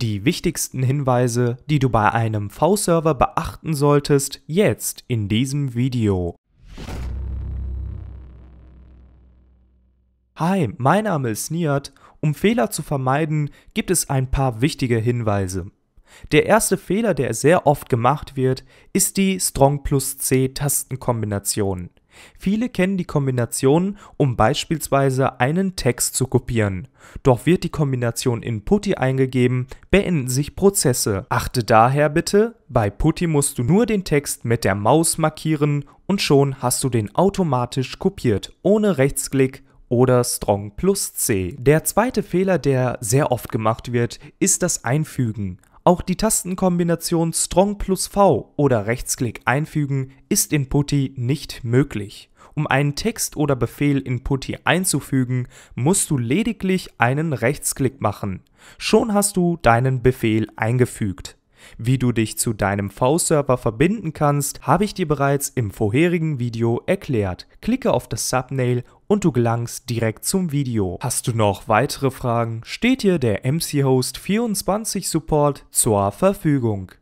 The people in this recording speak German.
Die wichtigsten Hinweise, die du bei einem V-Server beachten solltest, jetzt in diesem Video. Hi, mein Name ist Niat. Um Fehler zu vermeiden, gibt es ein paar wichtige Hinweise. Der erste Fehler, der sehr oft gemacht wird, ist die Strong plus C Tastenkombination. Viele kennen die Kombination, um beispielsweise einen Text zu kopieren. Doch wird die Kombination in PuTTY eingegeben, beenden sich Prozesse. Achte daher bitte, bei PuTTY musst du nur den Text mit der Maus markieren und schon hast du den automatisch kopiert, ohne Rechtsklick oder Strong plus C. Der zweite Fehler, der sehr oft gemacht wird, ist das Einfügen. Auch die Tastenkombination Strong plus V oder Rechtsklick einfügen ist in PuTTY nicht möglich. Um einen Text oder Befehl in PuTTY einzufügen, musst du lediglich einen Rechtsklick machen. Schon hast du deinen Befehl eingefügt. Wie du dich zu deinem V-Server verbinden kannst, habe ich dir bereits im vorherigen Video erklärt. Klicke auf das Thumbnail und du gelangst direkt zum Video. Hast du noch weitere Fragen, steht dir der MC Host 24 Support zur Verfügung.